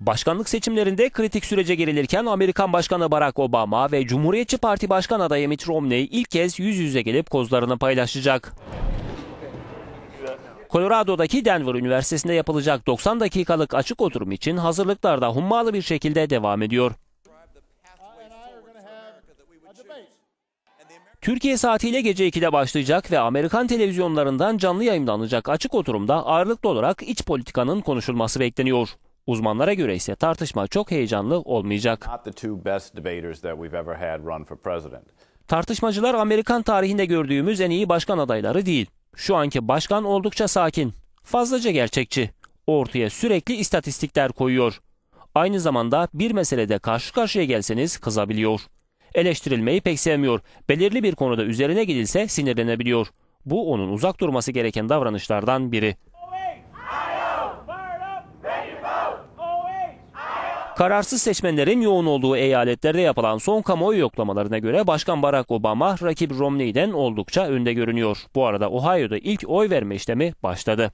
Başkanlık seçimlerinde kritik sürece gerilirken Amerikan Başkanı Barack Obama ve Cumhuriyetçi Parti Başkan adayı Mitt Romney ilk kez yüz yüze gelip kozlarını paylaşacak. Colorado'daki Denver Üniversitesi'nde yapılacak 90 dakikalık açık oturum için hazırlıklar da hummalı bir şekilde devam ediyor. Türkiye saatiyle gece 2'de başlayacak ve Amerikan televizyonlarından canlı yayınlanacak açık oturumda ağırlıklı olarak iç politikanın konuşulması bekleniyor. Uzmanlara göre ise tartışma çok heyecanlı olmayacak. Tartışmacılar Amerikan tarihinde gördüğümüz en iyi başkan adayları değil. Şu anki başkan oldukça sakin, fazlaca gerçekçi. Ortaya sürekli istatistikler koyuyor. Aynı zamanda bir meselede karşı karşıya gelseniz kızabiliyor. Eleştirilmeyi pek sevmiyor. Belirli bir konuda üzerine gidilse sinirlenebiliyor. Bu onun uzak durması gereken davranışlardan biri. Kararsız seçmenlerin yoğun olduğu eyaletlerde yapılan son kamuoyu yoklamalarına göre Başkan Barack Obama rakip Romney'den oldukça önde görünüyor. Bu arada Ohio'da ilk oy verme işlemi başladı.